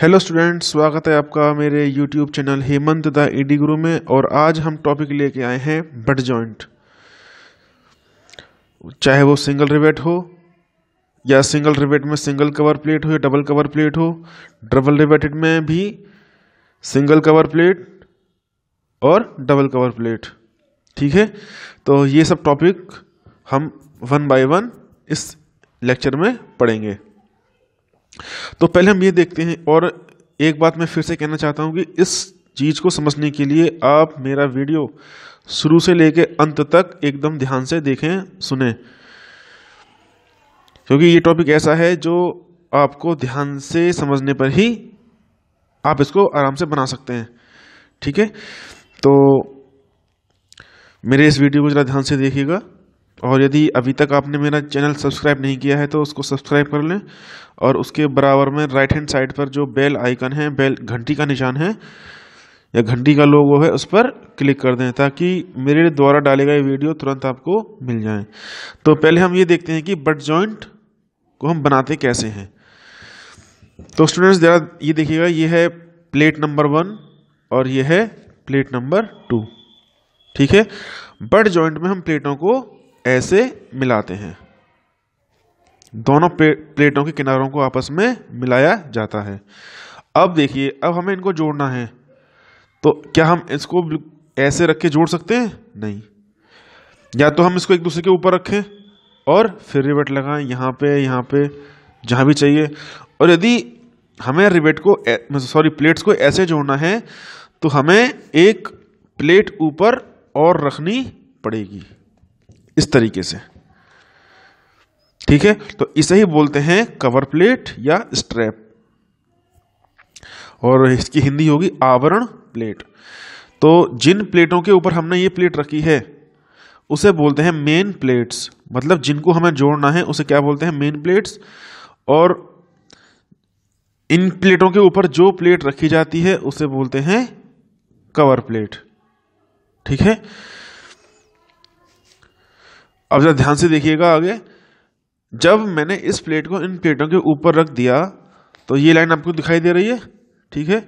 hello students स्वागत है आपका मेरे YouTube channel Hemant the ED guru में और आज हम टॉपिक लेके आए हैं बट जॉइंट चाहे वो सिंगल रिवेट हो या सिंगल रिवेट में सिंगल कवर प्लेट हो या डबल कवर प्लेट हो डबल रिवेटेड में भी सिंगल कवर प्लेट और डबल कवर प्लेट ठीक है तो ये सब टॉपिक हम वन बाय वन इस लेक्चर में पढ़ेंगे तो पहले हम ये देखते हैं और एक बात मैं फिर से कहना चाहता हूँ कि इस चीज़ को समझने के लिए आप मेरा वीडियो शुरू से लेकर अंत तक एकदम ध्यान से देखें सुने क्योंकि ये टॉपिक ऐसा है जो आपको ध्यान से समझने पर ही आप इसको आराम से बना सकते हैं ठीक है तो मेरे इस वीडियो को ज़रा ध्यान से देखिएगा और यदि अभी तक आपने मेरा चैनल सब्सक्राइब नहीं किया है तो उसको सब्सक्राइब कर लें और उसके बराबर में राइट हैंड साइड पर जो बेल आइकन है बेल घंटी का निशान है या घंटी का लोगो है उस पर क्लिक कर दें ताकि मेरे द्वारा डाले गए वीडियो तुरंत आपको मिल जाए तो पहले हम ये देखते हैं कि बट जॉइंट को हम बनाते कैसे हैं तो स्टूडेंट्स ज़रा ये देखिएगा ये है प्लेट नंबर वन और ये है प्लेट नंबर टू ठीक है बट जॉइंट में हम प्लेटों को ऐसे मिलाते हैं दोनों प्लेटों के किनारों को आपस में मिलाया जाता है अब देखिए अब हमें इनको जोड़ना है तो क्या हम इसको ऐसे रख के जोड़ सकते हैं नहीं या तो हम इसको एक दूसरे के ऊपर रखें और फिर रिबेट लगाएं यहाँ पे यहाँ पे जहाँ भी चाहिए और यदि हमें रिबेट को सॉरी प्लेट्स को ऐसे जोड़ना है तो हमें एक प्लेट ऊपर और रखनी पड़ेगी इस तरीके से ठीक है तो इसे ही बोलते हैं कवर प्लेट या स्ट्रैप और इसकी हिंदी होगी आवरण प्लेट तो जिन प्लेटों के ऊपर हमने ये प्लेट रखी है उसे बोलते हैं मेन प्लेट्स मतलब जिनको हमें जोड़ना है उसे क्या बोलते हैं मेन प्लेट्स और इन प्लेटों के ऊपर जो प्लेट रखी जाती है उसे बोलते हैं कवर प्लेट ठीक है अब जरा ध्यान से देखिएगा आगे जब मैंने इस प्लेट को इन प्लेटों के ऊपर रख दिया तो ये लाइन आपको दिखाई दे रही है ठीक है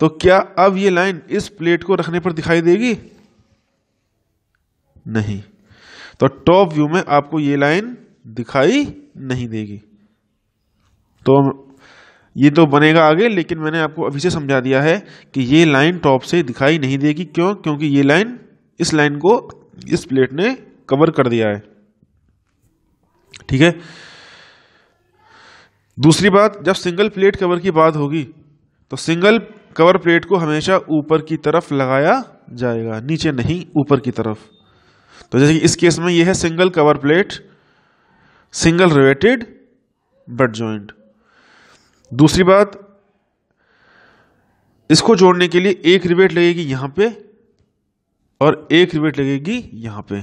तो क्या अब ये लाइन इस प्लेट को रखने पर दिखाई देगी नहीं तो टॉप व्यू में आपको ये लाइन दिखाई नहीं देगी तो ये तो बनेगा आगे लेकिन मैंने आपको अभी से समझा दिया है कि ये लाइन टॉप से दिखाई नहीं देगी क्यों क्योंकि ये लाइन इस लाइन को इस प्लेट ने कवर कर दिया है ठीक है दूसरी बात जब सिंगल प्लेट कवर की बात होगी तो सिंगल कवर प्लेट को हमेशा ऊपर की तरफ लगाया जाएगा नीचे नहीं ऊपर की तरफ तो जैसे कि इस केस में यह है single cover plate single riveted butt joint दूसरी बात इसको जोड़ने के लिए एक रिवेट लगेगी यहां पे और एक रिवेट लगेगी यहां पे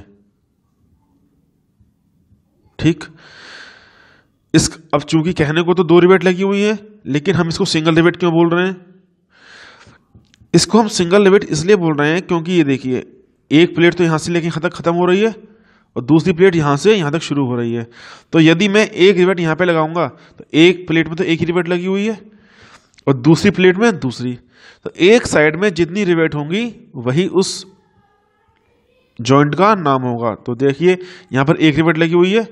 ठीक इस अब चूंकि कहने को तो दो रिबेट लगी हुई है लेकिन हम इसको सिंगल रिबेट क्यों बोल रहे हैं इसको हम सिंगल रिबेट इसलिए बोल रहे हैं क्योंकि ये देखिए एक प्लेट तो यहां से लेकिन यहां तक ख़त्म हो रही है और दूसरी प्लेट यहां से यहां तक शुरू हो रही है तो यदि मैं एक रिबेट यहां पर लगाऊंगा तो एक प्लेट में तो एक ही रिबेट लगी हुई है और दूसरी प्लेट में दूसरी तो एक साइड में जितनी रिवेट होंगी वही उस जॉइंट का नाम होगा तो देखिए यहां पर एक रिवेट लगी हुई है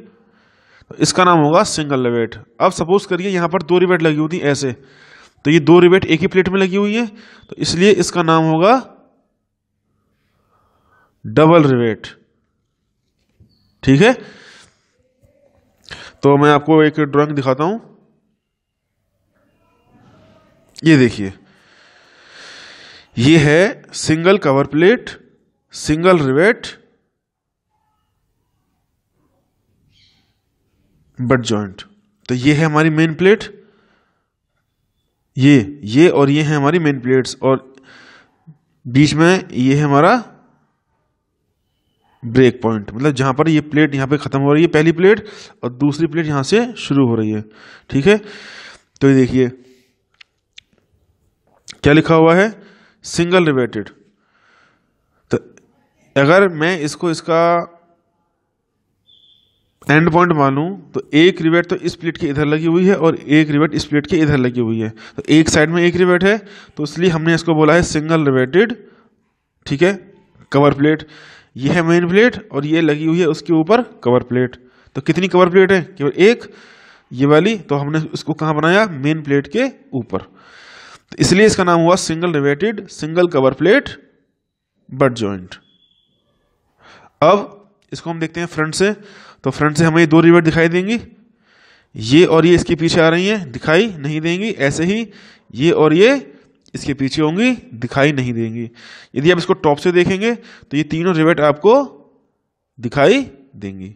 इसका नाम होगा सिंगल रिवेट अब सपोज करिए यहाँ पर दो रिवेट लगी हुई थी ऐसे तो ये दो रिवेट एक ही प्लेट में लगी हुई है तो इसलिए इसका नाम होगा डबल रिवेट ठीक है तो मैं आपको एक ड्राइंग दिखाता हूं ये देखिए ये है single cover plate single rivet butt joint तो ये है हमारी मेन प्लेट ये ये और ये है हमारी मेन प्लेट्स और बीच में ये है हमारा ब्रेक पॉइंट मतलब जहां पर ये प्लेट यहां पे ख़त्म हो रही है पहली प्लेट और दूसरी प्लेट यहां से शुरू हो रही है ठीक है तो ये देखिए क्या लिखा हुआ है सिंगल रिवेटेड तो अगर मैं इसको इसका एंड पॉइंट मानूं तो एक रिवेट तो इस प्लेट के इधर लगी हुई है और एक रिवेट इस प्लेट के इधर लगी हुई है तो एक साइड में एक रिवेट है तो इसलिए हमने इसको बोला है सिंगल रिवेटेड ठीक है कवर प्लेट ये है मेन प्लेट और ये लगी हुई है उसके ऊपर कवर प्लेट तो कितनी कवर प्लेट है केवल एक ये वाली तो हमने इसको कहाँ बनाया मेन प्लेट के ऊपर तो इसलिए इसका नाम हुआ single riveted single cover plate butt joint अब इसको हम देखते हैं फ्रंट से तो फ्रंट से हमें ये दो रिवेट दिखाई देंगी ये और ये इसके पीछे आ रही हैं दिखाई नहीं देंगी ऐसे ही ये और ये इसके पीछे होंगी दिखाई नहीं देंगी यदि आप इसको टॉप से देखेंगे तो ये तीनों रिवेट आपको दिखाई देंगी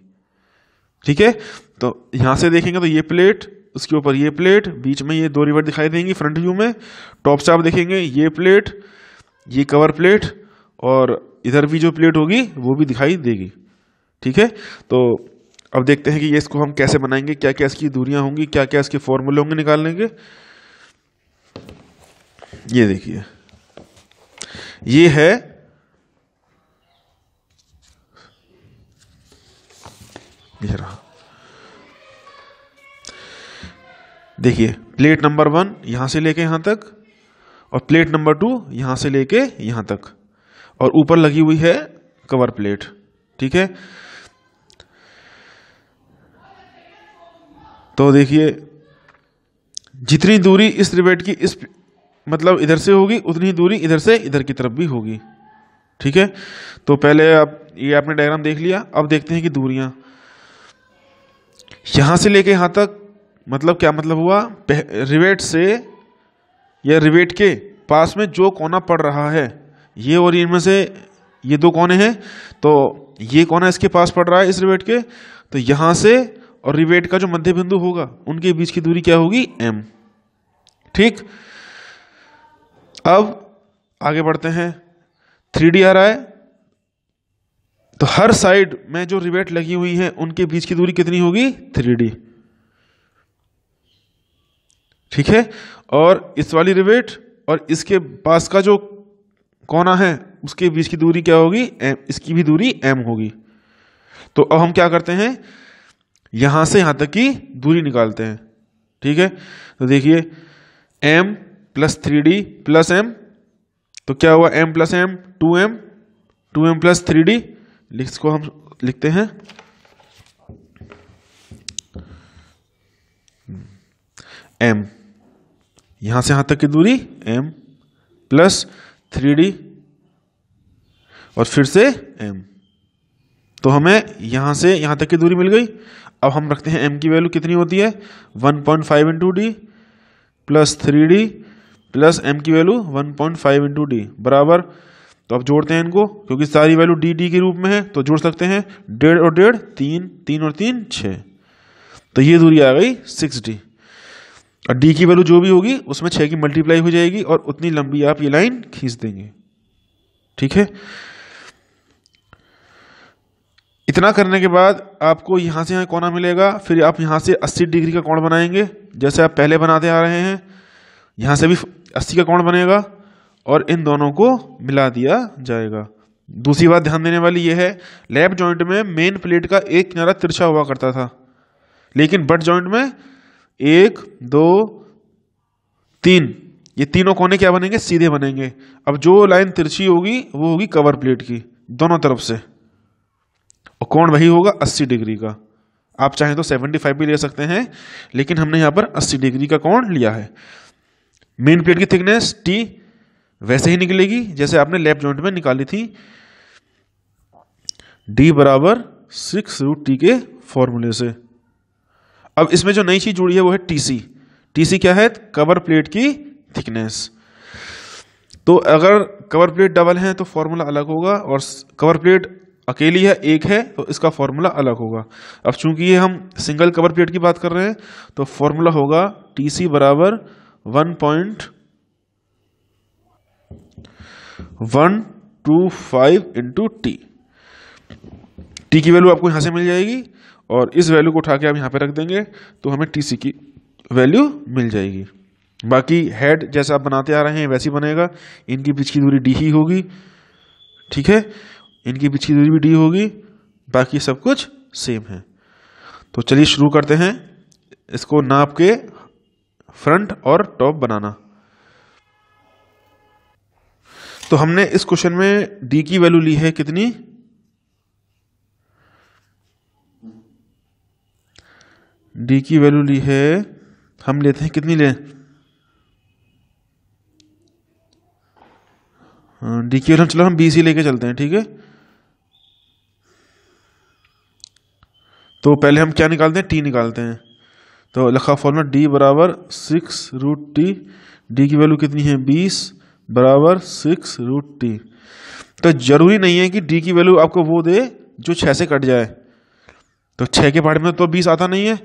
ठीक है तो यहां से देखेंगे तो ये प्लेट उसके ऊपर ये प्लेट बीच में ये दो रिवेट दिखाई देंगी फ्रंट व्यू में टॉप से आप देखेंगे ये प्लेट ये कवर प्लेट और इधर भी जो प्लेट होगी वो भी दिखाई देगी ठीक है तो अब देखते हैं कि ये इसको हम कैसे बनाएंगे क्या क्या इसकी दूरियां होंगी क्या क्या इसके फॉर्मूले होंगे निकालने के ये देखिए ये है ये रहा देखिए प्लेट नंबर वन यहां से लेके यहां तक और प्लेट नंबर टू यहां से लेके यहां तक और ऊपर लगी हुई है कवर प्लेट ठीक है तो देखिए जितनी दूरी इस रिवेट की इस मतलब इधर से होगी उतनी दूरी इधर से इधर की तरफ भी होगी ठीक है तो पहले आप ये आपने डायग्राम देख लिया अब देखते हैं कि दूरियां यहां से लेके यहां तक मतलब क्या मतलब हुआ रिवेट से या रिवेट के पास में जो कोना पड़ रहा है ये और इनमें से ये दो कोने हैं तो ये कोना इसके पास पड़ रहा है इस रिवेट के तो यहां से और रिवेट का जो मध्य बिंदु होगा उनके बीच की दूरी क्या होगी एम ठीक अब आगे बढ़ते हैं थ्री डी आ रहा है तो हर साइड में जो रिवेट लगी हुई है उनके बीच की दूरी कितनी होगी थ्री डी ठीक है और इस वाली रिवेट और इसके पास का जो कोना है उसके बीच की दूरी क्या होगी एम इसकी भी दूरी एम होगी तो अब हम क्या करते हैं यहां से यहां तक की दूरी निकालते हैं ठीक है तो देखिए M plus three D plus M तो क्या हुआ M plus M two M two M plus three D इसको हम लिखते हैं एम यहां से यहां तक की दूरी एम प्लस थ्री डी और फिर से एम तो हमें यहां से यहां तक की दूरी मिल गई अब हम रखते हैं एम की वैल्यू कितनी होती है 1.5 point five into D plus three D plus M की value 1.5 point five into D बराबर तो अब जोड़ते हैं इनको क्योंकि सारी वैल्यू डी डी के रूप में है तो जोड़ सकते हैं डेढ़ और डेढ़ तीन तीन और तीन छः तो ये दूरी आ गई सिक्स डी और डी की वैल्यू जो भी होगी उसमें छः की मल्टीप्लाई हो जाएगी और उतनी लंबी आप ये लाइन खींच देंगे ठीक है इतना करने के बाद आपको यहाँ से यहाँ कोना मिलेगा फिर आप यहाँ से 80 डिग्री का कोण बनाएंगे जैसे आप पहले बनाते आ रहे हैं यहाँ से भी 80 का कोण बनेगा और इन दोनों को मिला दिया जाएगा दूसरी बात ध्यान देने वाली यह है लैप जॉइंट में मेन प्लेट का एक किनारा तिरछा हुआ करता था लेकिन बट जॉइंट में एक दो तीन ये तीनों कोने क्या बनेंगे सीधे बनेंगे अब जो लाइन तिरछी होगी वो होगी कवर प्लेट की दोनों तरफ से और कोण वही होगा 80 डिग्री का आप चाहें तो 75 भी ले सकते हैं लेकिन हमने यहाँ पर 80 डिग्री का कोण लिया है मेन प्लेट की थिकनेस टी वैसे ही निकलेगी जैसे आपने लेफ्ट जॉइंट में निकाली थी डी बराबर सिक्स रूट टी के फॉर्मूले से अब इसमें जो नई चीज जुड़ी है वो है टीसी टीसी क्या है कवर प्लेट की थिकनेस तो अगर कवर प्लेट डबल है तो फॉर्मूला अलग होगा और कवर प्लेट अकेली है एक है तो इसका फॉर्मूला अलग होगा अब चूंकि ये हम सिंगल कवर प्लेट की बात कर रहे हैं तो फॉर्मूला होगा टी सी बराबर one point one two five into T T की वैल्यू आपको यहां से मिल जाएगी और इस वैल्यू को उठा के आप यहां पे रख देंगे तो हमें टी सी की वैल्यू मिल जाएगी बाकी हेड जैसा आप बनाते आ रहे हैं वैसी बनेगा इनके बीच की दूरी डी ही होगी ठीक है इनके पीछे दूरी भी डी होगी बाकी सब कुछ सेम है तो चलिए शुरू करते हैं इसको नाप के फ्रंट और टॉप बनाना तो हमने इस क्वेश्चन में डी की वैल्यू ली है कितनी डी की वैल्यू ली है हम लेते हैं कितनी लें डी हाँ, की वैल्यू चलो हम बी सी लेके चलते हैं ठीक है तो पहले हम क्या निकालते हैं टी निकालते हैं तो लखा फॉर्मूला डी बराबर सिक्स रूट टी डी की वैल्यू कितनी है बीस बराबर सिक्स रूट टी तो जरूरी नहीं है कि डी की वैल्यू आपको वो दे जो छः से कट जाए तो छः के पार्ट में तो बीस आता नहीं है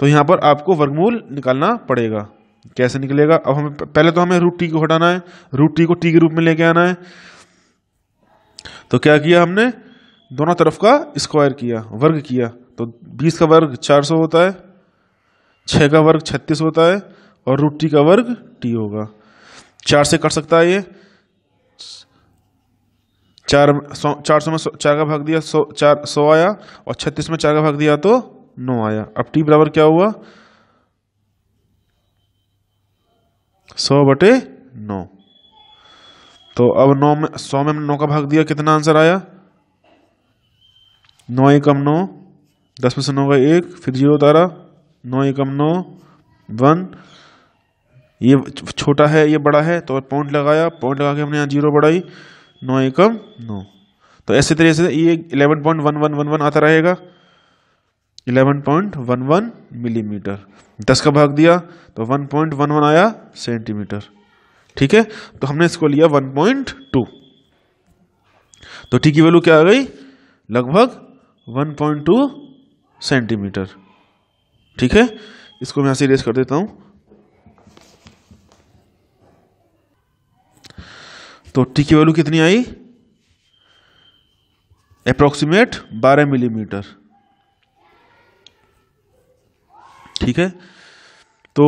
तो यहाँ पर आपको वर्गमूल निकालना पड़ेगा कैसे निकलेगा अब हमें पहले तो हमें रूट टी को हटाना है रूट टी को टी के रूप में लेके आना है तो क्या किया हमने दोनों तरफ का स्क्वायर किया वर्ग किया तो बीस का वर्ग चार सौ होता है छः का वर्ग छत्तीस होता है और रूट टी का वर्ग टी होगा चार से कट सकता है ये चार सौ चार सौ में चार का भाग दिया सौ चार सौ आया और छत्तीस में चार का भाग दिया तो नौ आया अब टी बराबर क्या हुआ सौ बटे नौ तो अब नौ में सौ में नौ का भाग दिया कितना आंसर आया नौ कम नौ दस में से नौ एक फिर जीरो उतारा नौ एकम नौ वन ये छोटा है ये बड़ा है तो पॉइंट लगाया पॉइंट लगा के हमने यहाँ जीरो बढ़ाई नौ एकम नौ तो ऐसे तरीके से ये eleven point one one one one आता रहेगा eleven point one one millimetre दस का भाग दिया तो वन पॉइंट वन वन आया सेंटीमीटर ठीक है तो हमने इसको लिया वन पॉइंट टू तो ठीक की वैल्यू क्या आ गई लगभग वन पॉइंट टू सेंटीमीटर ठीक है इसको मैं यहां से रेस कर देता हूं तो टी की वैल्यू कितनी आई अप्रोक्सीमेट 12 मिलीमीटर ठीक है तो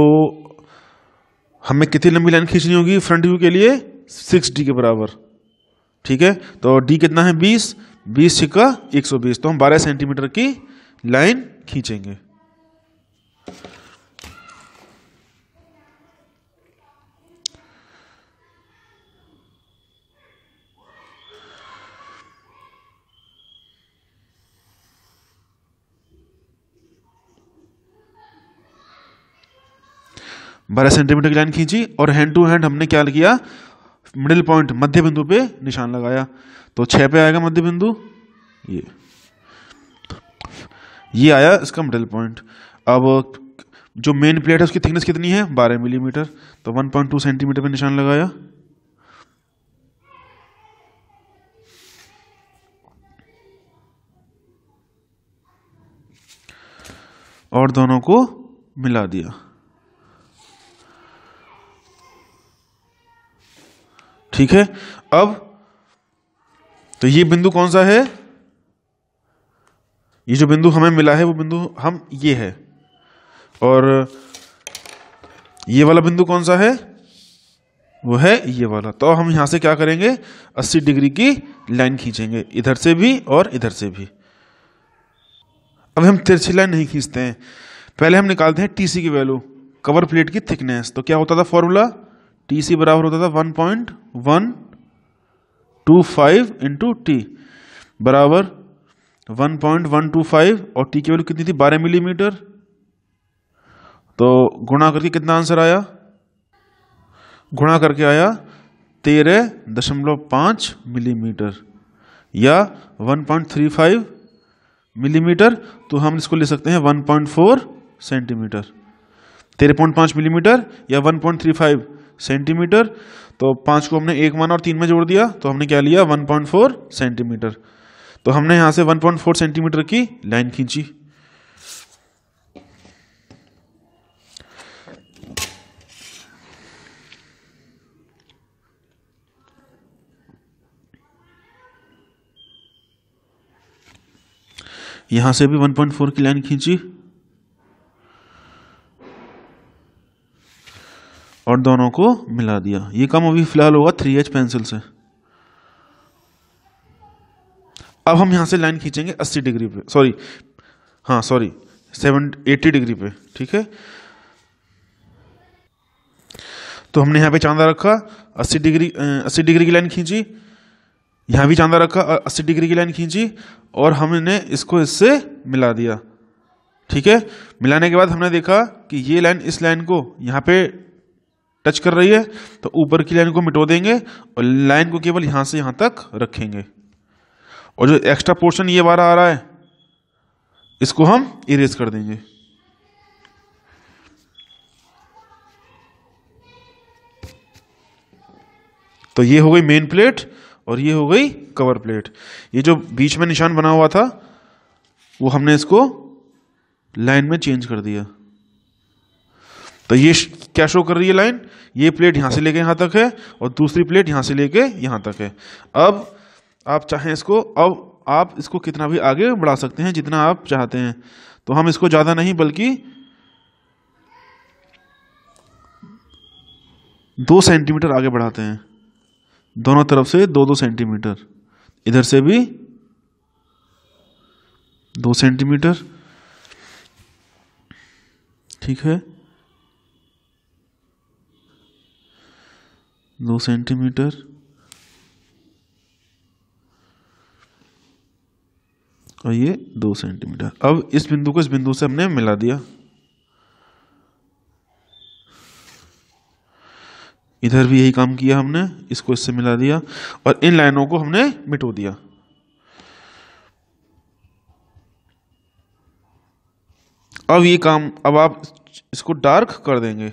हमें कितनी लंबी लाइन खींचनी होगी फ्रंट व्यू के लिए सिक्स डी के बराबर ठीक है तो डी कितना है बीस बीस सिक्का एक सौ बीस तो हम बारह सेंटीमीटर की लाइन खींचेंगे बारह सेंटीमीटर की लाइन खींची और हैंड टू हैंड हमने क्या किया मिडिल पॉइंट मध्य बिंदु पे निशान लगाया तो छह पे आएगा मध्य बिंदु ये ये आया इसका मिडल पॉइंट अब जो मेन प्लेट है उसकी थिकनेस कितनी है 12 मिलीमीटर तो 1.2 सेंटीमीटर पर निशान लगाया और दोनों को मिला दिया ठीक है अब तो ये बिंदु कौन सा है ये जो बिंदु हमें मिला है वो बिंदु हम ये है और ये वाला बिंदु कौन सा है वो है ये वाला तो हम यहाँ से क्या करेंगे 80 डिग्री की लाइन खींचेंगे इधर से भी और इधर से भी अब हम तिरछी लाइन नहीं खींचते हैं पहले हम निकालते हैं टी की वैल्यू कवर प्लेट की थिकनेस तो क्या होता था फॉर्मूला टी सी बराबर होता था one point one two five into T बराबर one point one two five और टी की वैल्यू कितनी थी बारह मिलीमीटर तो गुणा करके कितना आंसर आया गुणा करके आया तेरह दशमलव पाँच मिलीमीटर या one point three five millimetre तो हम इसको ले सकते हैं वन पॉइंट फोर सेंटीमीटर तेरह पॉइंट पाँच मिलीमीटर या one point three five centimetre तो पाँच को हमने एक माना और तीन में जोड़ दिया तो हमने क्या लिया वन पॉइंट फोर सेंटीमीटर तो हमने यहां से 1.4 सेंटीमीटर की लाइन खींची यहां से भी 1.4 की लाइन खींची और दोनों को मिला दिया ये काम अभी फिलहाल होगा थ्री एच पेंसिल से अब हम यहाँ से लाइन खींचेंगे अस्सी डिग्री पे सॉरी हाँ सॉरी सेवन एट्टी डिग्री पे ठीक है तो हमने यहाँ पे चांदा रखा अस्सी डिग्री अस्सी डिग्री की लाइन खींची यहाँ भी चांदा रखा अस्सी डिग्री की लाइन खींची और हमने इसको इससे मिला दिया ठीक है मिलाने के बाद हमने देखा कि ये लाइन इस लाइन को यहाँ पे टच कर रही है तो ऊपर की लाइन को मिटो देंगे और लाइन को केवल यहाँ से यहाँ तक रखेंगे और जो एक्स्ट्रा पोर्शन ये वाला आ रहा है इसको हम इरेज कर देंगे तो ये हो गई मेन प्लेट और ये हो गई कवर प्लेट ये जो बीच में निशान बना हुआ था वो हमने इसको लाइन में चेंज कर दिया तो ये क्या शो कर रही है लाइन ये प्लेट यहां से लेके यहां तक है और दूसरी प्लेट यहां से लेके यहां तक है अब आप चाहें इसको अब आप इसको कितना भी आगे बढ़ा सकते हैं जितना आप चाहते हैं तो हम इसको ज़्यादा नहीं बल्कि दो सेंटीमीटर आगे बढ़ाते हैं दोनों तरफ से दो दो सेंटीमीटर इधर से भी दो सेंटीमीटर ठीक है दो सेंटीमीटर और ये दो सेंटीमीटर अब इस बिंदु को इस बिंदु से हमने मिला दिया इधर भी यही काम किया हमने इसको इससे मिला दिया और इन लाइनों को हमने मिटो दिया अब ये काम अब आप इसको डार्क कर देंगे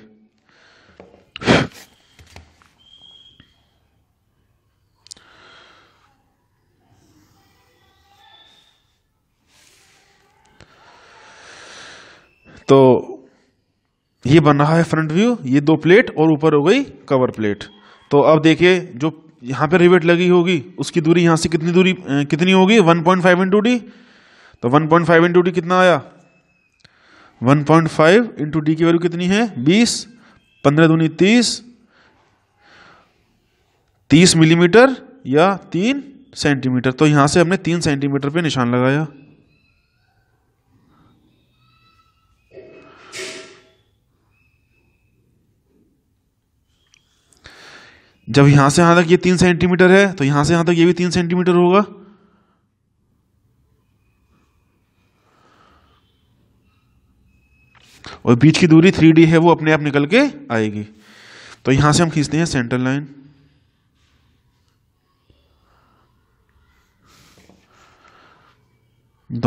ये बन रहा है फ्रंट व्यू ये दो प्लेट और ऊपर हो गई कवर प्लेट तो अब देखिए जो यहाँ पे रिवेट लगी होगी उसकी दूरी यहाँ से कितनी दूरी कितनी होगी 1.5 पॉइंट फाइव इंटू डी तो 1.5 पॉइंट फाइव इंटू डी कितना आया 1.5 पॉइंट फाइव इंटू डी की वैल्यू कितनी है 20 पंद्रह दूनी 30 30 मिलीमीटर या 3 सेंटीमीटर तो यहाँ से हमने 3 सेंटीमीटर पे निशान लगाया जब यहां से यहां तक ये तीन सेंटीमीटर है तो यहां से यहां तक ये भी तीन सेंटीमीटर होगा और बीच की दूरी थ्री डी है वो अपने आप निकल के आएगी तो यहां से हम खींचते हैं सेंटर लाइन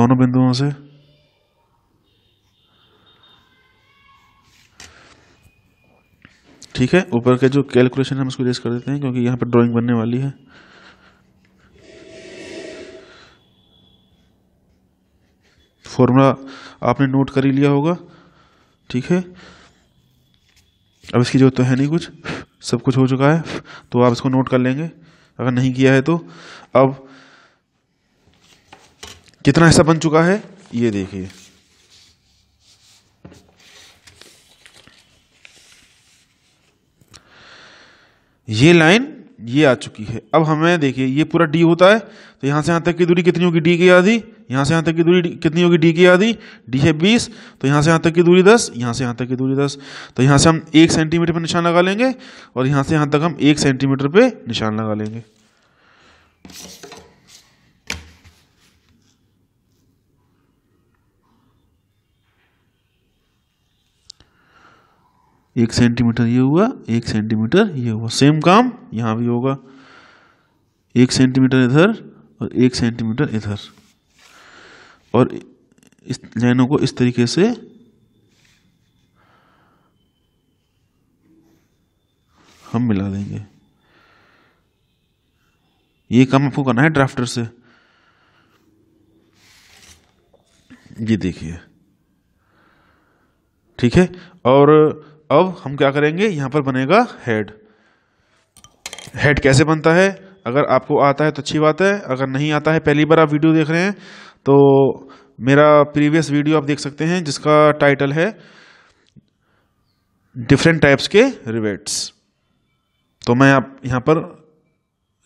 दोनों बिंदुओं से ठीक है ऊपर का जो कैलकुलेशन है हम उसको रेस कर देते हैं क्योंकि यहाँ पर ड्राइंग बनने वाली है फॉर्मूला आपने नोट कर ही लिया होगा ठीक है अब इसकी जरूरत तो है नहीं कुछ सब कुछ हो चुका है तो आप इसको नोट कर लेंगे अगर नहीं किया है तो अब कितना हिस्सा बन चुका है ये देखिए ये लाइन ये आ चुकी है अब हमें देखिए ये पूरा डी होता है तो यहाँ से यहाँ तक की दूरी कितनी होगी डी की आधी यहाँ से यहाँ तक की दूरी कितनी होगी डी की आधी डी है बीस तो यहाँ से यहाँ तक की दूरी दस यहाँ से यहाँ तक की दूरी दस तो यहाँ से हम एक सेंटीमीटर पर निशान लगा लेंगे और यहाँ से यहाँ तक हम एक सेंटीमीटर पर निशान लगा लेंगे एक सेंटीमीटर ये हुआ एक सेंटीमीटर ये हुआ सेम काम यहाँ भी होगा एक सेंटीमीटर इधर और एक सेंटीमीटर इधर और इस लाइनों को इस तरीके से हम मिला देंगे ये काम आपको करना है ड्राफ्टर से ये देखिए ठीक है और अब हम क्या करेंगे यहाँ पर बनेगा हेड हेड कैसे बनता है अगर आपको आता है तो अच्छी बात है अगर नहीं आता है पहली बार आप वीडियो देख रहे हैं तो मेरा प्रीवियस वीडियो आप देख सकते हैं जिसका टाइटल है डिफरेंट टाइप्स के रिवेट्स तो मैं आप यहाँ पर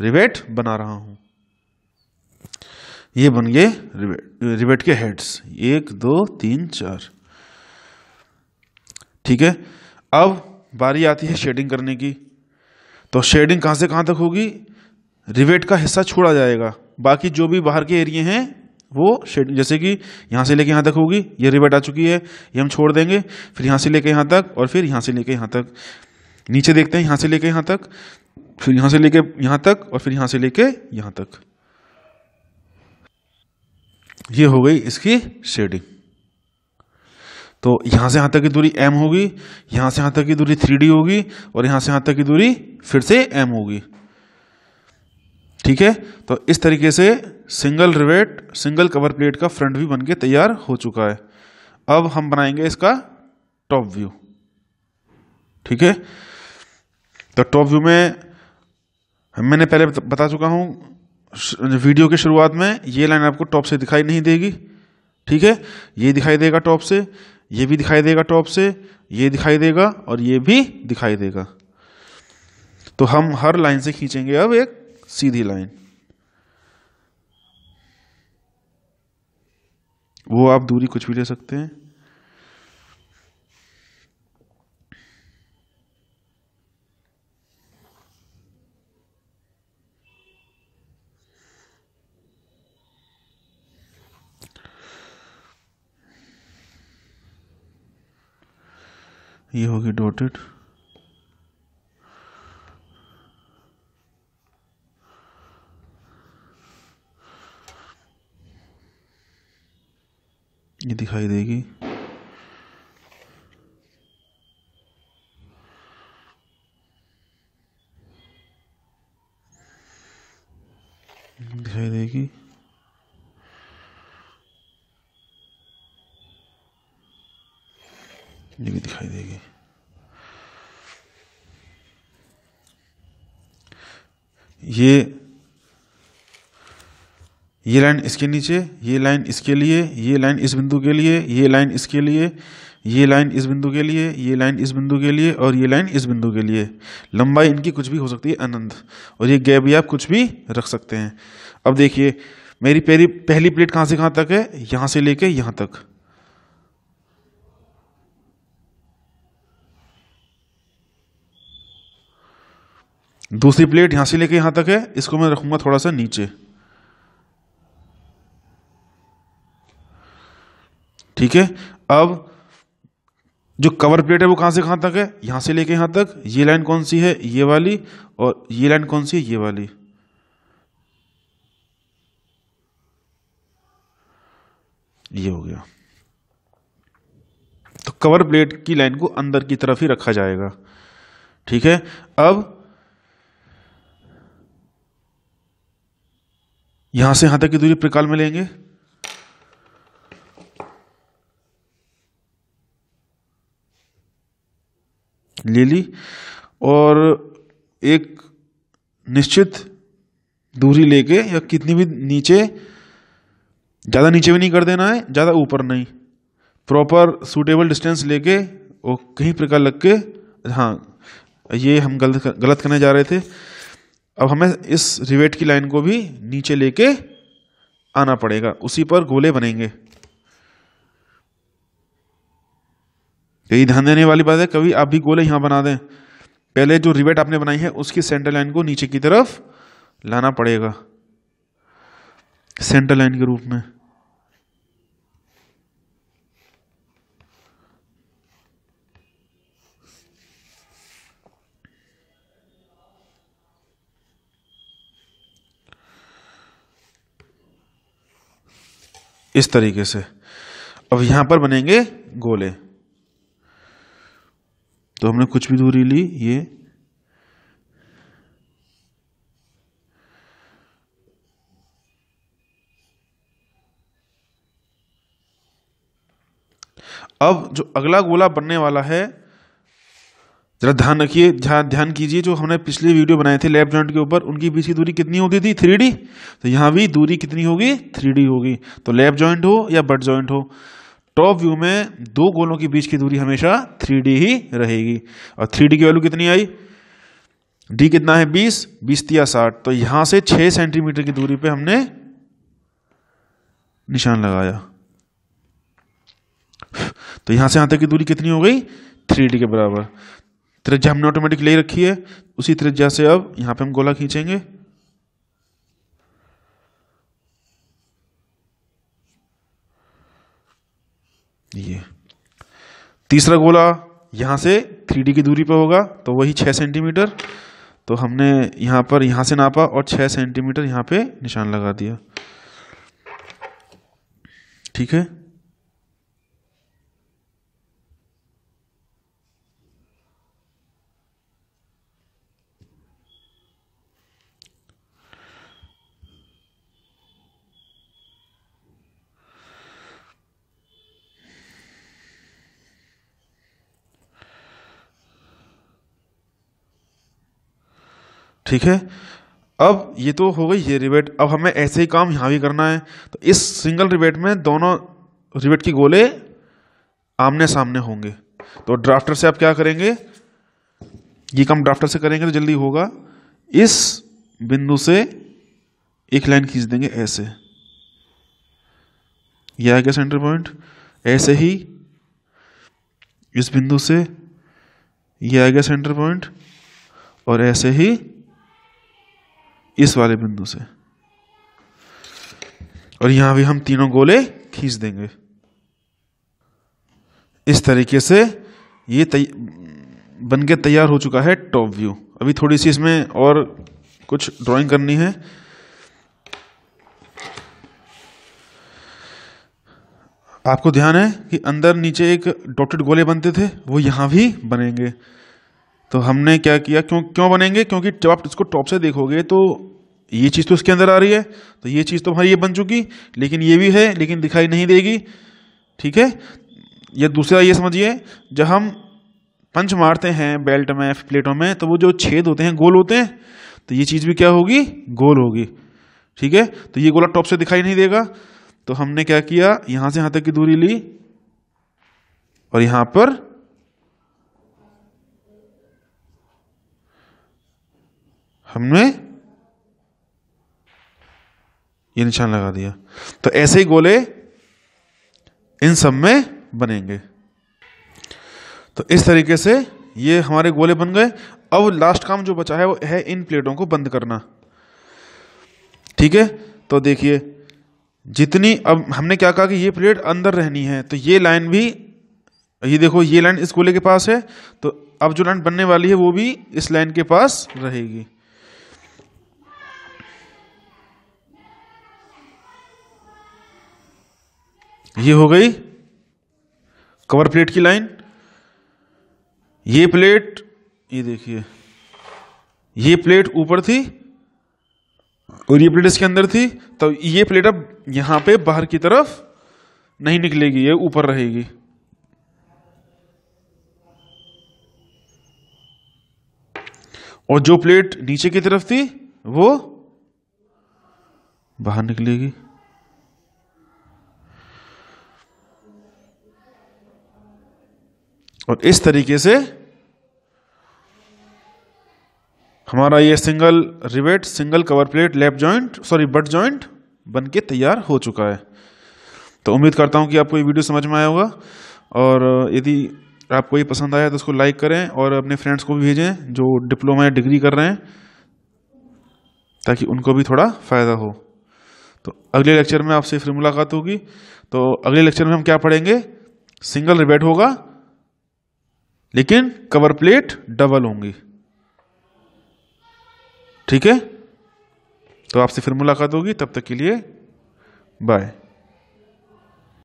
रिवेट बना रहा हूँ ये बन गए रिवेट रिवेट के हेड्स एक दो तीन चार ठीक है अब बारी आती है शेडिंग करने की तो शेडिंग कहाँ से कहाँ तक होगी रिवेट का हिस्सा छोड़ा जाएगा बाकी जो भी बाहर के एरिए हैं वो शेड जैसे कि यहाँ से लेके यहाँ तक होगी ये रिवेट आ चुकी है ये हम छोड़ देंगे फिर यहाँ से लेके यहाँ तक और फिर यहाँ से लेके यहाँ तक नीचे देखते हैं यहाँ से लेके यहाँ तक फिर यहाँ से लेके यहाँ तक और फिर यहाँ से लेके यहाँ तक ये हो गई इसकी शेडिंग तो यहाँ से यहाँ तक की दूरी एम होगी यहाँ से यहाँ तक की दूरी थ्री होगी और यहाँ से यहाँ तक की दूरी फिर से एम होगी ठीक है तो इस तरीके से single rivet single cover plate का फ्रंट व्यू बनके तैयार हो चुका है अब हम बनाएंगे इसका टॉप व्यू ठीक है तो टॉप व्यू में मैंने पहले बता चुका हूँ वीडियो की शुरुआत में ये लाइन आपको टॉप से दिखाई नहीं देगी ठीक है ये दिखाई देगा टॉप से ये भी दिखाई देगा टॉप से ये दिखाई देगा और ये भी दिखाई देगा तो हम हर लाइन से खींचेंगे अब एक सीधी लाइन वो आप दूरी कुछ भी ले सकते हैं ये होगी डॉटेड ये दिखाई देगी दिखाई देगी ये भी दिखाई देगी ये ये लाइन इसके नीचे ये लाइन इसके लिए ये लाइन इस बिंदु के लिए ये लाइन इसके लिए ये लाइन इस बिंदु के लिए ये लाइन इस बिंदु के लिए और ये लाइन इस बिंदु के लिए लंबाई इनकी कुछ भी हो सकती है अनंत और ये गैप भी आप कुछ भी रख सकते हैं अब देखिए मेरी पहली पहली प्लेट कहाँ से कहाँ तक है यहाँ से लेके यहाँ तक दूसरी प्लेट यहां से लेके यहां तक है इसको मैं रखूंगा थोड़ा सा नीचे ठीक है अब जो कवर प्लेट है वो कहां से कहां तक है यहां से लेके यहां तक ये लाइन कौन सी है ये वाली और ये लाइन कौन सी है ये वाली ये हो गया तो कवर प्लेट की लाइन को अंदर की तरफ ही रखा जाएगा ठीक है अब यहां से यहां तक की दूरी प्रकाल में लेंगे ले ली और एक निश्चित दूरी लेके या कितनी भी नीचे ज़्यादा नीचे भी नहीं कर देना है ज़्यादा ऊपर नहीं प्रॉपर सूटेबल डिस्टेंस लेके और कहीं प्रकार लग के हाँ ये हम गलत गलत करने जा रहे थे अब हमें इस रिवेट की लाइन को भी नीचे लेके आना पड़ेगा उसी पर गोले बनेंगे यही ध्यान देने वाली बात है कभी आप भी गोले यहां बना दें पहले जो रिवेट आपने बनाई है उसकी सेंटर लाइन को नीचे की तरफ लाना पड़ेगा सेंटर लाइन के रूप में इस तरीके से अब यहां पर बनेंगे गोले तो हमने कुछ भी दूरी ली ये अब जो अगला गोला बनने वाला है जरा ध्यान रखिए ध्यान कीजिए जो हमने पिछले वीडियो बनाए थे लेफ्ट जॉइंट के ऊपर उनकी बीच की दूरी कितनी होती थी थ्री तो यहाँ भी दूरी कितनी होगी थ्री होगी तो लेफ्ट जॉइंट हो या बट जॉइंट हो टॉप व्यू में दो गोलों के बीच की दूरी हमेशा थ्री ही रहेगी और थ्री की वैल्यू कितनी आई डी कितना है बीस बीस या साठ तो यहाँ से छः सेंटीमीटर की दूरी पे हमने निशान लगाया तो यहाँ से यहाँ तक की दूरी कितनी हो गई थ्री के बराबर त्रिज्या हमने ऑटोमेटिक ले रखी है उसी त्रिज्या से अब यहां पे हम गोला खींचेंगे ये तीसरा गोला यहां से थ्री की दूरी पर होगा तो वही छः सेंटीमीटर तो हमने यहां पर यहां से नापा और छह सेंटीमीटर यहां पे निशान लगा दिया ठीक है ठीक है अब ये तो हो गई ये रिबेट अब हमें ऐसे ही काम यहाँ भी करना है तो इस सिंगल रिबेट में दोनों रिबेट के गोले आमने सामने होंगे तो ड्राफ्टर से आप क्या करेंगे ये काम ड्राफ्टर से करेंगे तो जल्दी होगा इस बिंदु से एक लाइन खींच देंगे ऐसे यह आ गया सेंटर पॉइंट ऐसे ही इस बिंदु से यह आ गया सेंटर पॉइंट और ऐसे ही इस वाले बिंदु से और यहां भी हम तीनों गोले खींच देंगे इस तरीके से ये बन के तैयार हो चुका है टॉप व्यू अभी थोड़ी सी इसमें और कुछ ड्राइंग करनी है आपको ध्यान है कि अंदर नीचे एक डॉटेड गोले बनते थे वो यहां भी बनेंगे तो हमने क्या किया क्यों क्यों बनेंगे क्योंकि जब आप इसको टॉप से देखोगे तो ये चीज़ तो इसके अंदर आ रही है तो ये चीज़ तो हमारी ये बन चुकी लेकिन ये भी है लेकिन दिखाई नहीं देगी ठीक है या दूसरा ये समझिए जब हम पंच मारते हैं बेल्ट में प्लेटों में तो वो जो छेद होते हैं गोल होते हैं तो ये चीज़ भी क्या होगी गोल होगी ठीक है तो ये गोला टॉप से दिखाई नहीं देगा तो हमने क्या किया यहाँ से यहाँ तक की दूरी ली और यहाँ पर हमने ये निशान लगा दिया तो ऐसे ही गोले इन सब में बनेंगे तो इस तरीके से ये हमारे गोले बन गए अब लास्ट काम जो बचा है वो है इन प्लेटों को बंद करना ठीक है तो देखिए जितनी अब हमने क्या कहा कि ये प्लेट अंदर रहनी है तो ये लाइन भी ये देखो ये लाइन इस गोले के पास है तो अब जो लाइन बनने वाली है वो भी इस लाइन के पास रहेगी ये हो गई कवर प्लेट की लाइन ये प्लेट ये देखिए ये प्लेट ऊपर थी और ये प्लेट इसके अंदर थी तो ये प्लेट अब यहां पे बाहर की तरफ नहीं निकलेगी ये ऊपर रहेगी और जो प्लेट नीचे की तरफ थी वो बाहर निकलेगी और इस तरीके से हमारा ये single rivet single cover plate lap joint sorry butt joint बन के तैयार हो चुका है तो उम्मीद करता हूँ कि आपको ये वीडियो समझ में आया होगा और यदि आपको ये पसंद आया तो उसको लाइक करें और अपने फ्रेंड्स को भी भेजें जो डिप्लोमा या डिग्री कर रहे हैं ताकि उनको भी थोड़ा फ़ायदा हो तो अगले लेक्चर में आपसे फिर मुलाकात होगी तो अगले लेक्चर में हम क्या पढ़ेंगे सिंगल रिबेट होगा लेकिन कवर प्लेट डबल होंगी ठीक है तो आपसे फिर मुलाकात होगी तब तक के लिए बाय